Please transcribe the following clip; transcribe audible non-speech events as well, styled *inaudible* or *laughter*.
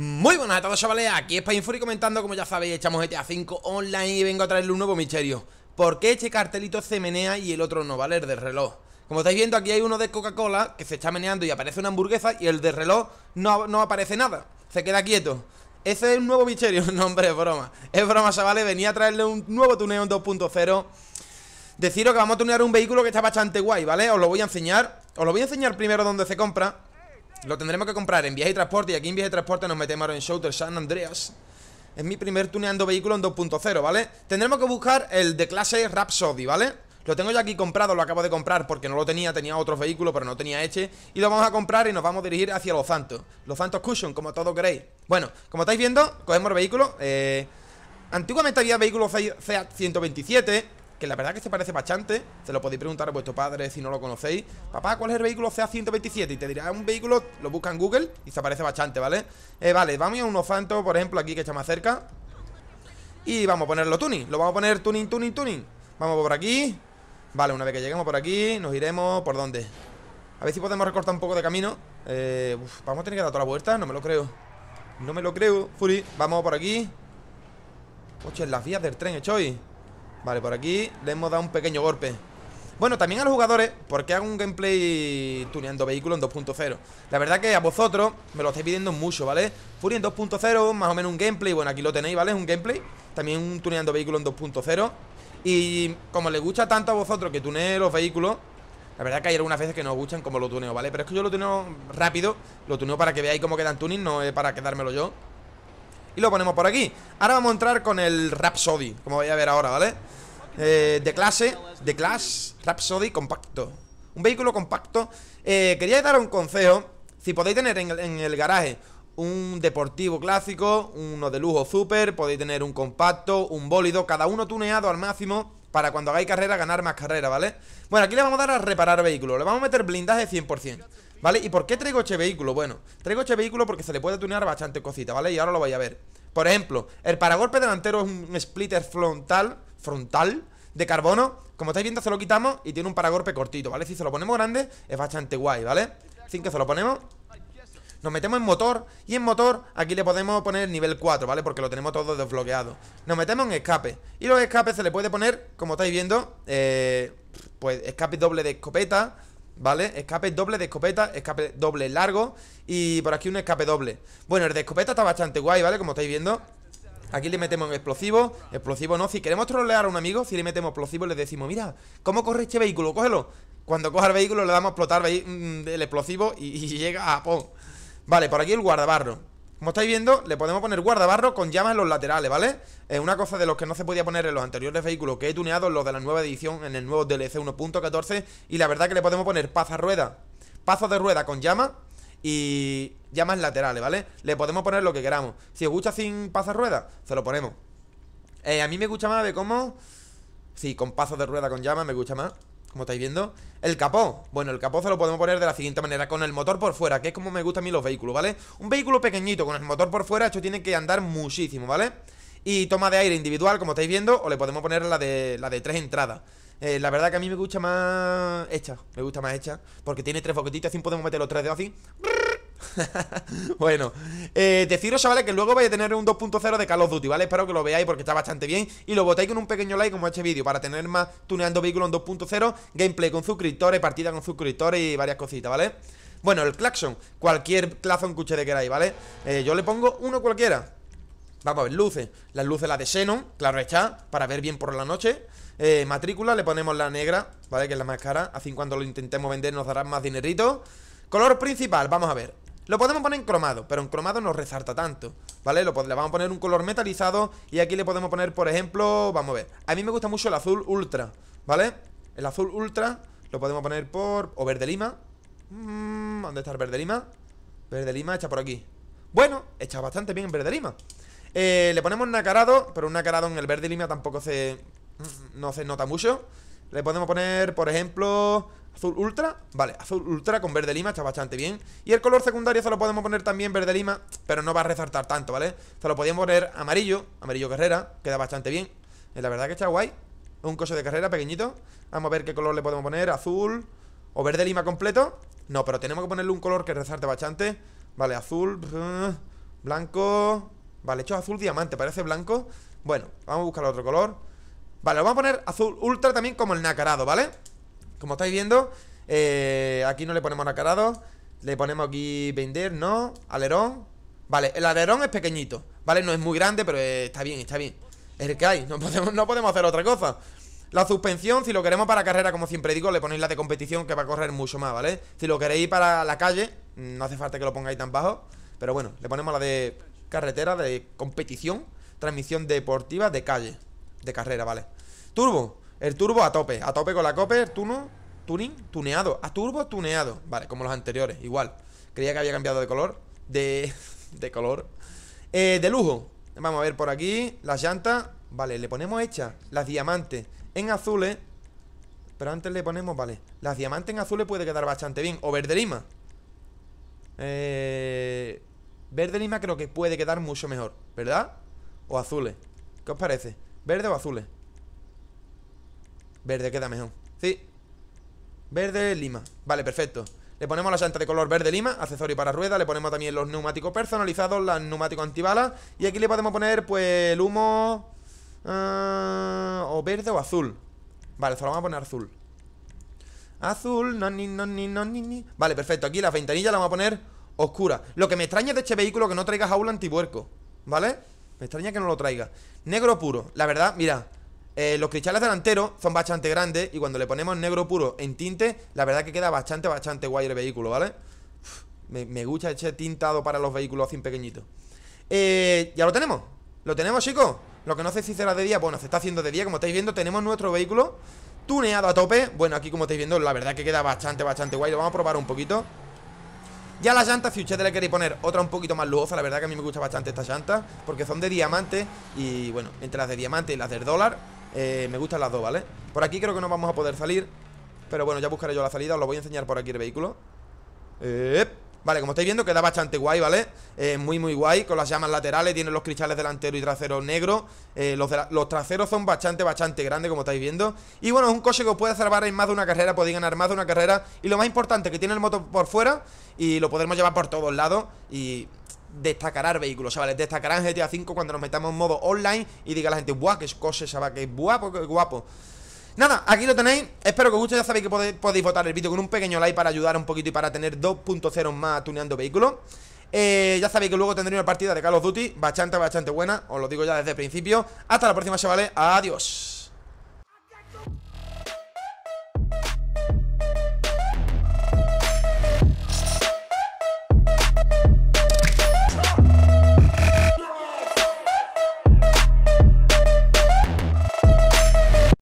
Muy buenas a todos chavales, aquí es y comentando como ya sabéis echamos a 5 online y vengo a traerle un nuevo misterio ¿Por qué este cartelito se menea y el otro no, vale? El del reloj Como estáis viendo aquí hay uno de Coca-Cola que se está meneando y aparece una hamburguesa y el del reloj no, aparece nada Se queda quieto Ese es un nuevo misterio, *laughs* no hombre, es broma Es broma chavales, venía a traerle un nuevo tuneo 2.0 Deciros que vamos a tunear un vehículo que está bastante guay, ¿vale? Os lo voy a enseñar Os lo voy a enseñar primero donde se compra lo tendremos que comprar en viaje y transporte. Y aquí en viaje y transporte nos metemos en Shouter San Andreas. Es mi primer tuneando vehículo en 2.0, ¿vale? Tendremos que buscar el de clase Rhapsody, ¿vale? Lo tengo ya aquí comprado, lo acabo de comprar porque no lo tenía, tenía otro vehículo, pero no tenía este. Y lo vamos a comprar y nos vamos a dirigir hacia Los Santos. Los Santos Cushion, como todos queréis. Bueno, como estáis viendo, cogemos el vehículo. Eh, antiguamente había vehículo Fiat 127 que la verdad que se parece bastante. Se lo podéis preguntar a vuestro padre si no lo conocéis. Papá, ¿cuál es el vehículo CA127? Y te dirá un vehículo, lo busca en Google y se parece bastante, ¿vale? Eh, vale, vamos a un santos, por ejemplo, aquí que está más cerca. Y vamos a ponerlo tuning. Lo vamos a poner tuning, tuning, tuning. Vamos por aquí. Vale, una vez que lleguemos por aquí, nos iremos. ¿Por dónde? A ver si podemos recortar un poco de camino. Eh, vamos a tener que dar toda la vuelta, no me lo creo. No me lo creo, Furi. Vamos por aquí. Oye, las vías del tren, hecho Vale, por aquí le hemos dado un pequeño golpe bueno, también a los jugadores, porque hago un gameplay tuneando vehículo en 2.0 La verdad que a vosotros me lo estáis pidiendo mucho, ¿vale? Fury en 2.0, más o menos un gameplay, bueno, aquí lo tenéis, ¿vale? Es un gameplay, también un tuneando vehículo en 2.0 Y como le gusta tanto a vosotros que tunee los vehículos La verdad que hay algunas veces que no os gustan como lo tuneo, ¿vale? Pero es que yo lo tuneo rápido, lo tuneo para que veáis cómo quedan tuning, no es para quedármelo yo y lo ponemos por aquí Ahora vamos a entrar con el Rhapsody, como vais a ver ahora, ¿vale? Eh, de clase, de clase, Rhapsody compacto Un vehículo compacto eh, Quería dar un consejo Si podéis tener en el, garaje un deportivo clásico, uno de lujo super, podéis tener un compacto, un bólido, cada uno tuneado al máximo para cuando hagáis carrera ganar más carrera, ¿vale? Bueno, aquí le vamos a dar a reparar vehículo. le vamos a meter blindaje 100%. ¿Vale? ¿Y por qué traigo este vehículo? Bueno, traigo este vehículo porque se le puede tunear bastante cosita, ¿vale? Y ahora lo voy a ver Por ejemplo, el paragolpe delantero es un splitter frontal Frontal de carbono Como estáis viendo se lo quitamos y tiene un paragolpe cortito, ¿vale? Si se lo ponemos grande es bastante guay, ¿vale? Sin que se lo ponemos nos metemos en motor y en motor aquí le podemos poner nivel 4, ¿vale? Porque lo tenemos todo desbloqueado Nos metemos en escape Y los escapes se le puede poner, como estáis viendo eh, Pues escape doble de escopeta ¿vale? Escape doble de escopeta, escape doble largo y por aquí un escape doble. Bueno, el de escopeta está bastante guay, ¿vale? Como estáis viendo. Aquí le metemos explosivo, explosivo no. Si queremos trolear a un amigo, si le metemos explosivo, le decimos, mira, ¿cómo corre este vehículo? Cógelo. Cuando coja el vehículo le damos a explotar mm, el explosivo y, llega a... ¡pum! Vale, por aquí el guardabarro. Como estáis viendo, le podemos poner guardabarro con llamas en los laterales, ¿vale? Es una cosa de los que no se podía poner en los anteriores vehículos que he tuneado, en los de la nueva edición, en el nuevo DLC 1.14. Y la verdad que le podemos poner a rueda pasos de rueda con llama y llamas laterales, ¿vale? Le podemos poner lo que queramos. Si os gusta sin rueda se lo ponemos. Eh, a mí me gusta más de cómo... Sí, con pasos de rueda con llama me gusta más. Como estáis viendo El capó Bueno, el capó se lo podemos poner de la siguiente manera Con el motor por fuera Que es como me gustan a mí los vehículos, ¿vale? Un vehículo pequeñito con el motor por fuera Esto tiene que andar muchísimo, ¿vale? Y toma de aire individual, como estáis viendo O le podemos poner la de, la de tres entradas eh, La verdad que a mí me gusta más hecha Me gusta más hecha Porque tiene tres boquetitos Así podemos meter los tres dedos así *laughs* bueno, eh, deciros, ¿vale? que luego vais a tener un 2.0 de Call of Duty, ¿vale? Espero que lo veáis porque está bastante bien y lo votáis con un pequeño like como este vídeo para tener más tuneando vehículos en 2.0, gameplay con suscriptores, partida con suscriptores y varias cositas, ¿vale? Bueno, el claxon, cualquier claxon que ustedes queráis, ¿vale? Eh, yo le pongo uno cualquiera. Vamos a ver, luces. Las luces, las de Xenon, claro está, para ver bien por la noche. Eh, matrícula, le ponemos la negra, ¿vale? Que es la más cara. Así cuando lo intentemos vender nos darán más dinerito. Color principal, vamos a ver. Lo podemos poner en cromado, pero en cromado no resalta tanto, ¿vale? Lo, le vamos a poner un color metalizado y aquí le podemos poner, por ejemplo, vamos a ver. A mí me gusta mucho el azul ultra, ¿vale? El azul ultra lo podemos poner por... o verde lima. Mm, ¿Dónde está el verde lima? Verde lima hecha por aquí. Bueno, hecha bastante bien verde lima. Eh, le ponemos nacarado, pero un nacarado en el verde lima tampoco se... Mm, no se nota mucho. Le podemos poner, por ejemplo... Azul ultra, vale, azul ultra con verde lima está bastante bien Y el color secundario se lo podemos poner también verde lima Pero no va a resaltar tanto, ¿vale? Se lo podíamos poner amarillo, amarillo carrera Queda bastante bien, eh, la verdad que está guay Un coche de carrera pequeñito Vamos a ver qué color le podemos poner, azul O verde lima completo No, pero tenemos que ponerle un color que resalte bastante Vale, azul, blanco Vale, hecho azul diamante, parece blanco Bueno, vamos a buscar otro color Vale, vamos a poner azul ultra también como el nacarado, ¿vale? Como estáis viendo, eh, aquí no le ponemos nacarado. Le ponemos aquí vender, ¿no? Alerón. Vale, el alerón es pequeñito, ¿vale? No es muy grande, pero está bien, está bien. Es el que hay, no podemos, no podemos hacer otra cosa. La suspensión, si lo queremos para carrera, como siempre digo, le ponéis la de competición que va a correr mucho más, ¿vale? Si lo queréis para la calle, no hace falta que lo pongáis tan bajo. Pero bueno, le ponemos la de carretera, de competición, transmisión deportiva de calle, de carrera, ¿vale? Turbo, el turbo a tope, a tope con la copper, tuno, tuning, tuneado, a turbo tuneado. Vale, como los anteriores, igual. Creía que había cambiado de color, de, *laughs* de color. Eh, de lujo. Vamos a ver por aquí, las llantas. Vale, le ponemos hechas las diamantes en azules. Pero antes le ponemos, vale, las diamantes en azules puede quedar bastante bien. O verde lima. Eh, verde lima creo que puede quedar mucho mejor, ¿verdad? O azules. ¿Qué os parece? ¿Verde o azules? Verde queda mejor Sí Verde lima Vale, perfecto le ponemos la llanta de color verde lima, accesorio para rueda, le ponemos también los neumáticos personalizados, los neumáticos antibalas y aquí le podemos poner pues el humo ah, o verde o azul. Vale, solo vamos a poner azul. Azul, no ni no ni no ni Vale, perfecto. Aquí las ventanillas la vamos a poner oscura. Lo que me extraña de este vehículo que no traiga jaula antibuerco, ¿vale? Me extraña que no lo traiga. Negro puro. La verdad, mira, eh, los cristales delanteros son bastante grandes y cuando le ponemos negro puro en tinte, la verdad que queda bastante, bastante guay el vehículo, ¿vale? me, gusta ese tintado para los vehículos así pequeñitos. Eh, ya lo tenemos. Lo tenemos, chicos. Lo que no sé si será de día, bueno, se está haciendo de día, como estáis viendo, tenemos nuestro vehículo tuneado a tope. Bueno, aquí como estáis viendo, la verdad que queda bastante, bastante guay. Lo vamos a probar un poquito. Ya las llantas, si ustedes le queréis poner otra un poquito más lujosa, la verdad que a mí me gusta bastante esta llanta, porque son de diamante y bueno, entre las de diamante y las del dólar, eh, me gustan las dos, ¿vale? Por aquí creo que no vamos a poder salir Pero bueno, ya buscaré yo la salida Os lo voy a enseñar por aquí el vehículo Vale, como estáis viendo queda bastante guay, ¿vale? Eh, muy muy guay, con las llamas laterales Tiene los cristales delantero y trasero negro eh, los, traseros son bastante, bastante grandes Como estáis viendo, y bueno, es un coche que os puede salvar En más de una carrera, podéis ganar más de una carrera Y lo más importante, que tiene el motor por fuera Y lo podemos llevar por todos lados Y destacará vehículos, chavales. Destacarán GTA V cuando nos metamos en modo online y diga a la gente, guau, qué cosa va, que guapo, pues qué guapo. Nada, aquí lo tenéis. Espero que os guste. Ya sabéis que podéis, podéis votar el vídeo con un pequeño like para ayudar un poquito y para tener 2.0 más tuneando vehículos. Eh, ya sabéis que luego tendré una partida de Call of Duty bastante, bastante buena. Os lo digo ya desde el principio. Hasta la próxima, chavales. Adiós.